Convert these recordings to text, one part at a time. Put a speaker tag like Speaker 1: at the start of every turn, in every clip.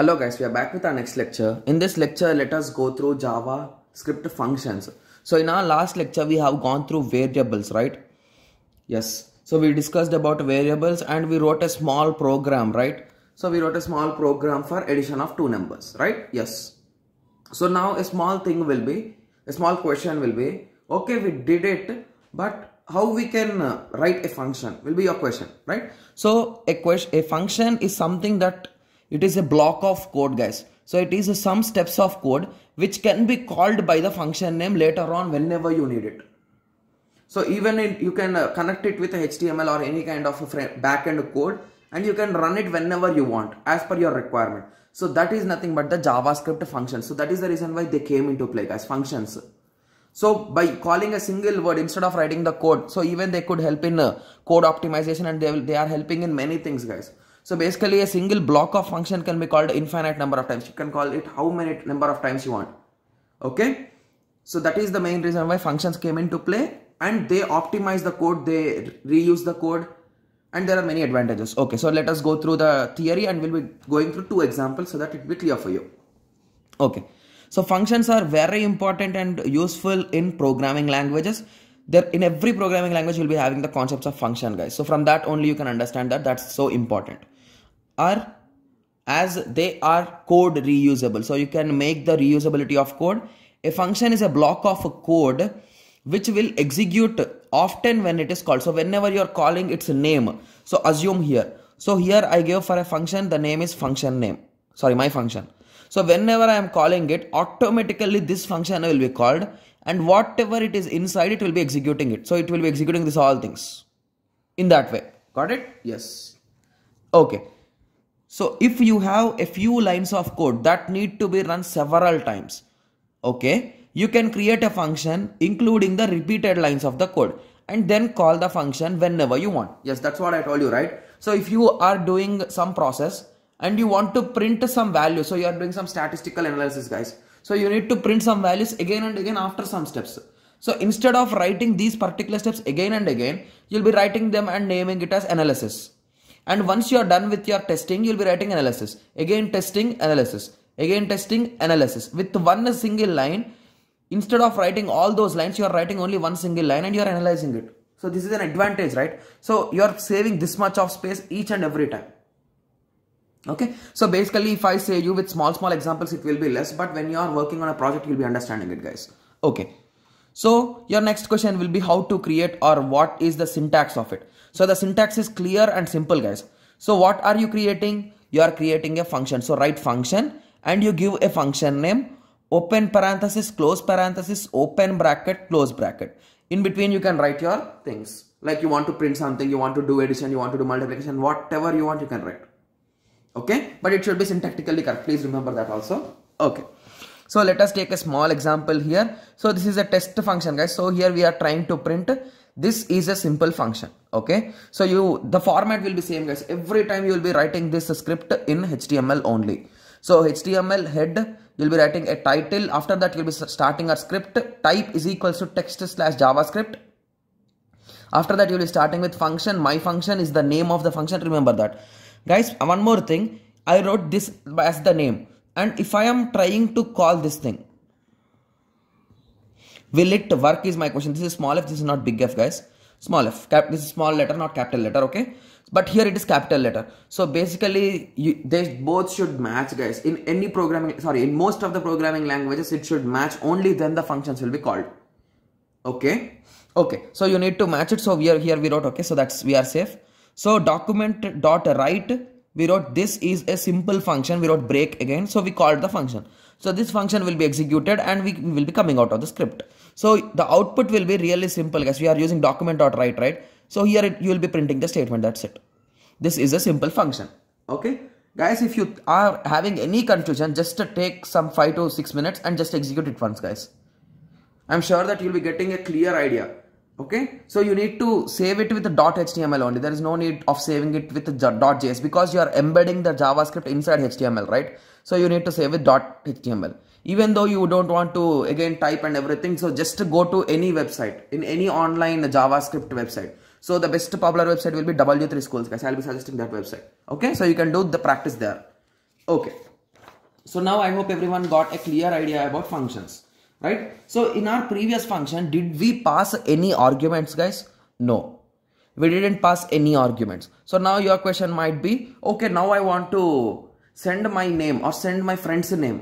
Speaker 1: Hello guys, we are back with our next lecture. In this lecture, let us go through JavaScript functions. So in our last lecture, we have gone through variables, right? Yes. So we discussed about variables and we wrote a small program, right? So we wrote a small program for addition of two numbers, right? Yes. So now a small thing will be, a small question will be, okay, we did it, but how we can uh, write a function will be your question, right? So a, question, a function is something that it is a block of code guys. So it is some steps of code which can be called by the function name later on whenever you need it. So even in, you can uh, connect it with HTML or any kind of backend code and you can run it whenever you want as per your requirement. So that is nothing but the JavaScript function. So that is the reason why they came into play guys. functions. So by calling a single word instead of writing the code, so even they could help in uh, code optimization and they, will, they are helping in many things guys. So basically a single block of function can be called infinite number of times. You can call it how many number of times you want. Okay. So that is the main reason why functions came into play and they optimize the code. They reuse the code and there are many advantages. Okay. So let us go through the theory and we'll be going through two examples so that it be clear for you. Okay. So functions are very important and useful in programming languages. There in every programming language you'll be having the concepts of function guys. So from that only you can understand that that's so important are as they are code reusable. So you can make the reusability of code. A function is a block of a code which will execute often when it is called. So whenever you're calling its name. So assume here. So here I give for a function, the name is function name. Sorry, my function. So whenever I am calling it, automatically this function will be called and whatever it is inside, it will be executing it. So it will be executing this all things in that way. Got it? Yes. Okay. So if you have a few lines of code that need to be run several times, okay, you can create a function including the repeated lines of the code and then call the function whenever you want. Yes, that's what I told you, right? So if you are doing some process and you want to print some value, so you are doing some statistical analysis, guys. So you need to print some values again and again after some steps. So instead of writing these particular steps again and again, you'll be writing them and naming it as analysis and once you are done with your testing you'll be writing analysis again testing analysis again testing analysis with one single line instead of writing all those lines you are writing only one single line and you are analyzing it so this is an advantage right so you are saving this much of space each and every time okay so basically if i say you with small small examples it will be less but when you are working on a project you'll be understanding it guys okay so your next question will be how to create or what is the syntax of it so the syntax is clear and simple guys. So what are you creating? You are creating a function. So write function and you give a function name open parenthesis close parenthesis open bracket close bracket. In between you can write your things like you want to print something, you want to do addition, you want to do multiplication, whatever you want you can write. Okay, but it should be syntactically correct. Please remember that also. Okay. So let us take a small example here. So this is a test function guys. So here we are trying to print this is a simple function okay so you the format will be same guys every time you will be writing this script in html only so html head you'll be writing a title after that you'll be starting a script type is equals to text slash javascript after that you'll be starting with function my function is the name of the function remember that guys one more thing i wrote this as the name and if i am trying to call this thing Will it work is my question. This is small f, this is not big f guys. Small f, cap, this is small letter, not capital letter, okay? But here it is capital letter. So basically, you, they both should match guys. In any programming, sorry, in most of the programming languages, it should match only then the functions will be called. Okay? Okay, so you need to match it. So we are here, we wrote, okay, so that's, we are safe. So document dot write we wrote this is a simple function we wrote break again so we called the function so this function will be executed and we, we will be coming out of the script so the output will be really simple guys we are using document.write right so here it, you will be printing the statement that's it this is a simple function okay guys if you are having any confusion just take some 5 to 6 minutes and just execute it once guys i'm sure that you'll be getting a clear idea okay so you need to save it with html only there is no need of saving it with js because you are embedding the javascript inside html right so you need to save it html even though you don't want to again type and everything so just go to any website in any online javascript website so the best popular website will be w3 schools guys i'll be suggesting that website okay so you can do the practice there okay so now i hope everyone got a clear idea about functions right so in our previous function did we pass any arguments guys no we didn't pass any arguments so now your question might be okay now i want to send my name or send my friend's name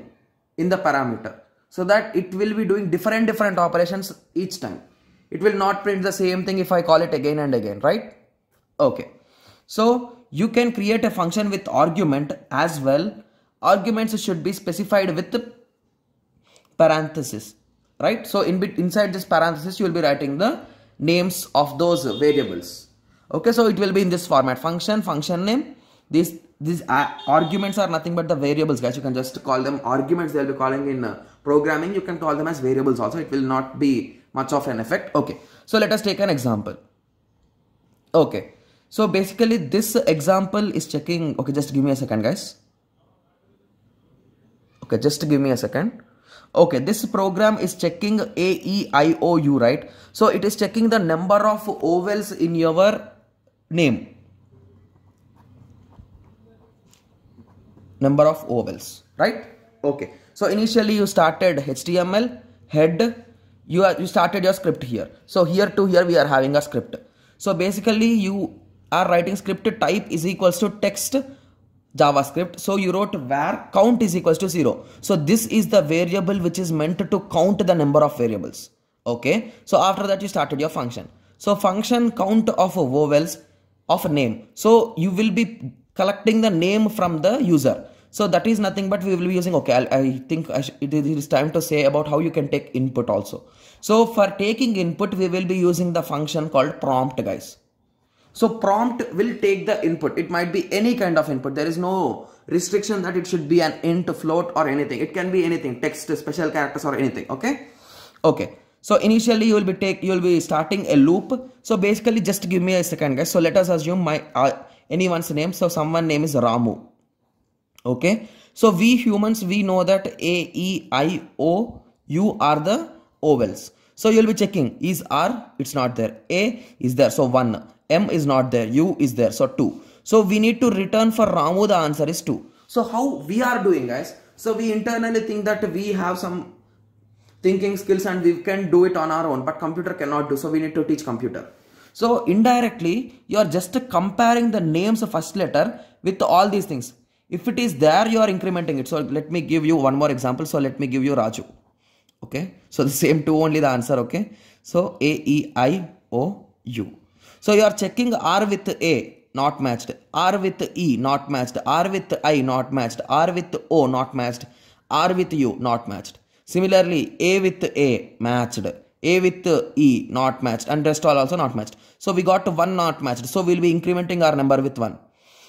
Speaker 1: in the parameter so that it will be doing different different operations each time it will not print the same thing if i call it again and again right okay so you can create a function with argument as well arguments should be specified with parenthesis right so in bit inside this parenthesis you will be writing the names of those variables okay so it will be in this format function function name these these arguments are nothing but the variables guys you can just call them arguments they'll be calling in uh, programming you can call them as variables also it will not be much of an effect okay so let us take an example okay so basically this example is checking okay just give me a second guys okay just give me a second okay this program is checking a e i o u right so it is checking the number of vowels in your name number of vowels right okay so initially you started html head you are you started your script here so here to here we are having a script so basically you are writing script type is equals to text JavaScript. So you wrote var count is equals to 0. So this is the variable which is meant to count the number of variables. Okay. So after that you started your function. So function count of vowels of a name. So you will be collecting the name from the user. So that is nothing but we will be using, okay, I, I think I it is time to say about how you can take input also. So for taking input, we will be using the function called prompt guys. So prompt will take the input. It might be any kind of input. There is no restriction that it should be an int, float or anything. It can be anything, text, special characters or anything. Okay. Okay. So initially you will be take, you will be starting a loop. So basically just give me a second guys. So let us assume my, uh, anyone's name. So someone name is Ramu. Okay. So we humans, we know that A, E, I, O, U are the ovals. So you'll be checking is R, it's not there. A is there. So 1 m is not there u is there so 2 so we need to return for ramu the answer is 2 so how we are doing guys so we internally think that we have some thinking skills and we can do it on our own but computer cannot do so we need to teach computer so indirectly you are just comparing the names of first letter with all these things if it is there you are incrementing it so let me give you one more example so let me give you raju okay so the same two only the answer okay so a e i o u so you are checking R with A not matched, R with E not matched, R with I not matched, R with O not matched, R with U not matched. Similarly, A with A matched, A with E not matched and rest all also not matched. So we got 1 not matched. So we'll be incrementing our number with 1.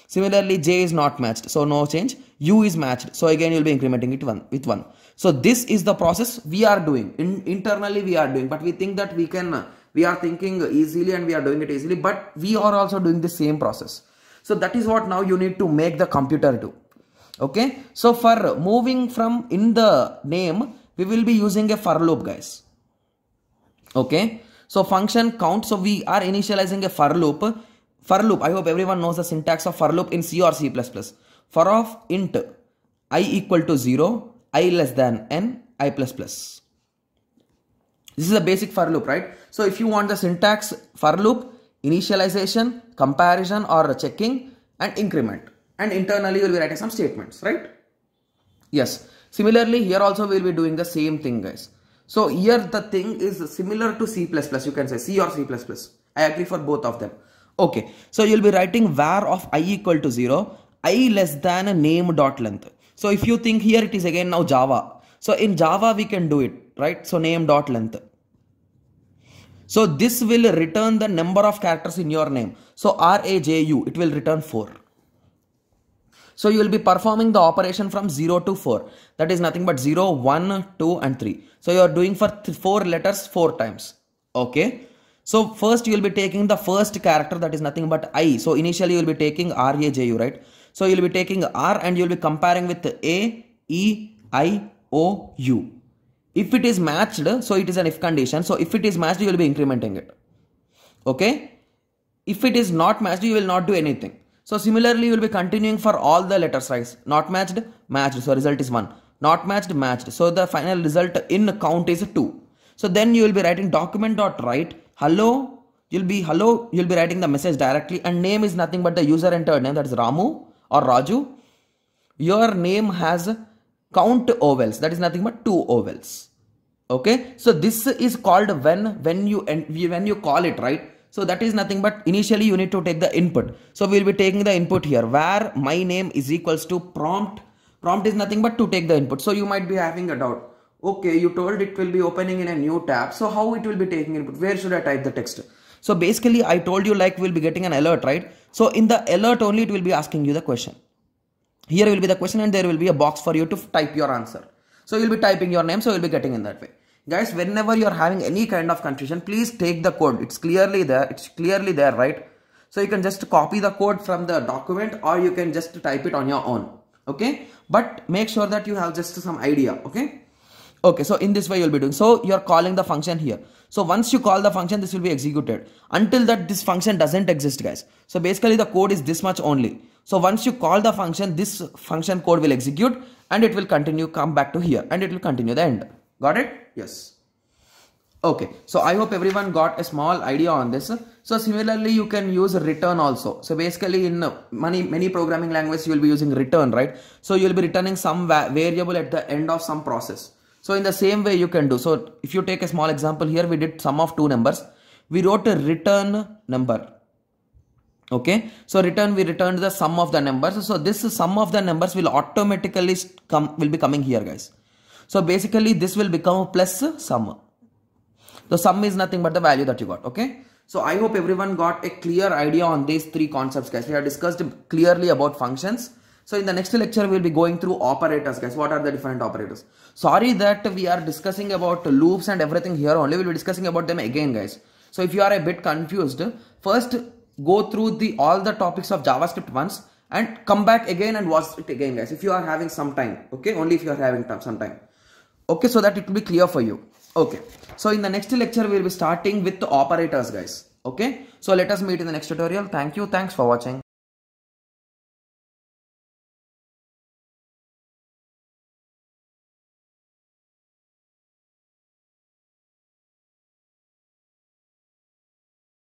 Speaker 1: Similarly, J is not matched, so no change. U is matched, so again you'll be incrementing it one with one. So this is the process we are doing. In, internally we are doing, but we think that we can we are thinking easily and we are doing it easily but we are also doing the same process so that is what now you need to make the computer do okay so for moving from in the name we will be using a for loop guys okay so function count so we are initializing a for loop for loop i hope everyone knows the syntax of for loop in c or c++ for of int i equal to 0 i less than n i plus plus this is a basic for loop, right? So if you want the syntax for loop, initialization, comparison or checking and increment. And internally we'll be writing some statements, right? Yes. Similarly, here also we'll be doing the same thing, guys. So here the thing is similar to C++, you can say C or C++. I agree for both of them. Okay, so you'll be writing var of i equal to 0, i less than name dot length. So if you think here it is again now Java. So in Java we can do it right so name dot length so this will return the number of characters in your name so r a j u it will return 4 so you will be performing the operation from 0 to 4 that is nothing but 0 1 2 and 3 so you are doing for 4 letters 4 times okay so first you will be taking the first character that is nothing but i so initially you will be taking r a j u right so you will be taking r and you will be comparing with a e i o u if it is matched so it is an if condition so if it is matched you will be incrementing it okay if it is not matched you will not do anything so similarly you will be continuing for all the letters size not matched matched so result is 1 not matched matched so the final result in count is 2 so then you will be writing document dot write hello you'll be hello you'll be writing the message directly and name is nothing but the user entered name that is ramu or raju your name has count ovals that is nothing but two ovals okay so this is called when when you and when you call it right so that is nothing but initially you need to take the input so we'll be taking the input here where my name is equals to prompt prompt is nothing but to take the input so you might be having a doubt okay you told it will be opening in a new tab so how it will be taking input where should i type the text so basically i told you like we'll be getting an alert right so in the alert only it will be asking you the question here will be the question and there will be a box for you to type your answer so you'll be typing your name so you'll be getting in that way guys whenever you're having any kind of confusion please take the code it's clearly there it's clearly there right so you can just copy the code from the document or you can just type it on your own okay but make sure that you have just some idea okay okay so in this way you'll be doing so you're calling the function here so once you call the function this will be executed until that this function doesn't exist guys so basically the code is this much only so once you call the function this function code will execute and it will continue come back to here and it will continue the end got it yes okay so i hope everyone got a small idea on this so similarly you can use return also so basically in many many programming languages you will be using return right so you will be returning some variable at the end of some process so in the same way you can do. So if you take a small example here, we did sum of two numbers. We wrote a return number. Okay. So return, we returned the sum of the numbers. So this sum of the numbers will automatically come, will be coming here guys. So basically this will become plus sum. The sum is nothing but the value that you got. Okay. So I hope everyone got a clear idea on these three concepts guys. We have discussed clearly about functions so in the next lecture, we'll be going through operators, guys. What are the different operators? Sorry that we are discussing about loops and everything here only. We'll be discussing about them again, guys. So if you are a bit confused, first go through the all the topics of JavaScript once and come back again and watch it again, guys. If you are having some time, okay? Only if you are having some time. Okay, so that it will be clear for you. Okay. So in the next lecture, we'll be starting with the operators, guys. Okay. So let us meet in the next tutorial. Thank you. Thanks for watching.